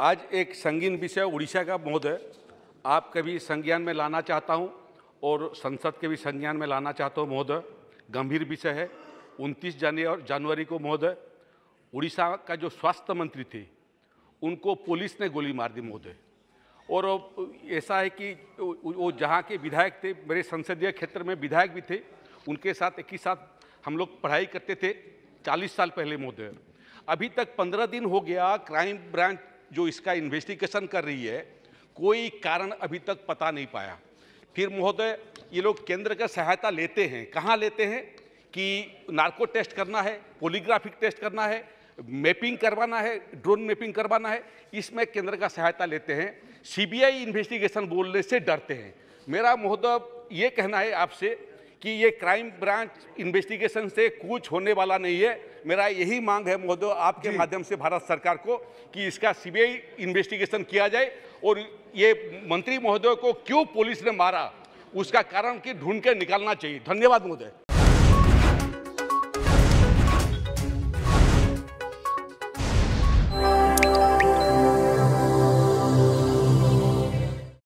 आज एक संगीन विषय उड़ीसा का महोदय आप कभी संज्ञान में लाना चाहता हूं और संसद के भी संज्ञान में लाना चाहता हूं महोदय गंभीर विषय है 29 जनवरी जनवरी को महोदय उड़ीसा का जो स्वास्थ्य मंत्री थे उनको पुलिस ने गोली मार दी महोदय और ऐसा है कि वो जहाँ के विधायक थे मेरे संसदीय क्षेत्र में विधायक भी थे उनके साथ एक ही साथ हम लोग पढ़ाई करते थे 40 साल पहले महोदय अभी तक 15 दिन हो गया क्राइम ब्रांच जो इसका इन्वेस्टिगेशन कर रही है कोई कारण अभी तक पता नहीं पाया फिर महोदय ये लोग केंद्र का सहायता लेते हैं कहाँ लेते हैं कि नार्को टेस्ट करना है पोलीग्राफिक टेस्ट करना है मैपिंग करवाना है ड्रोन मैपिंग करवाना है इसमें केंद्र का सहायता लेते हैं सीबीआई इन्वेस्टिगेशन बोलने से डरते हैं मेरा महोदय ये कहना है आपसे कि ये क्राइम ब्रांच इन्वेस्टिगेशन से कुछ होने वाला नहीं है मेरा यही मांग है महोदय आपके माध्यम से भारत सरकार को कि इसका सीबीआई इन्वेस्टिगेशन किया जाए और ये मंत्री महोदय को क्यों पुलिस ने मारा उसका कारण कि ढूंढ के निकालना चाहिए धन्यवाद महोदय